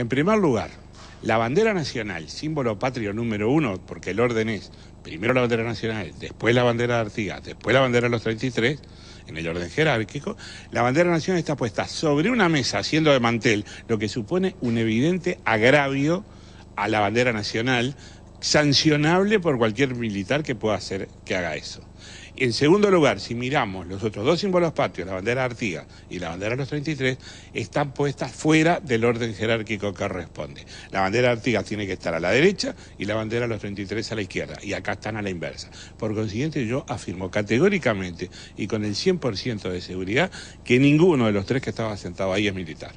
En primer lugar, la bandera nacional, símbolo patrio número uno, porque el orden es primero la bandera nacional, después la bandera de Artigas, después la bandera de los 33, en el orden jerárquico, la bandera nacional está puesta sobre una mesa, haciendo de mantel, lo que supone un evidente agravio a la bandera nacional sancionable por cualquier militar que pueda hacer que haga eso. En segundo lugar, si miramos los otros dos símbolos patios, la bandera Artigas y la bandera de los 33, están puestas fuera del orden jerárquico que corresponde. La bandera Artigas tiene que estar a la derecha y la bandera de los 33 a la izquierda, y acá están a la inversa. Por consiguiente, yo afirmo categóricamente y con el 100% de seguridad que ninguno de los tres que estaba sentado ahí es militar.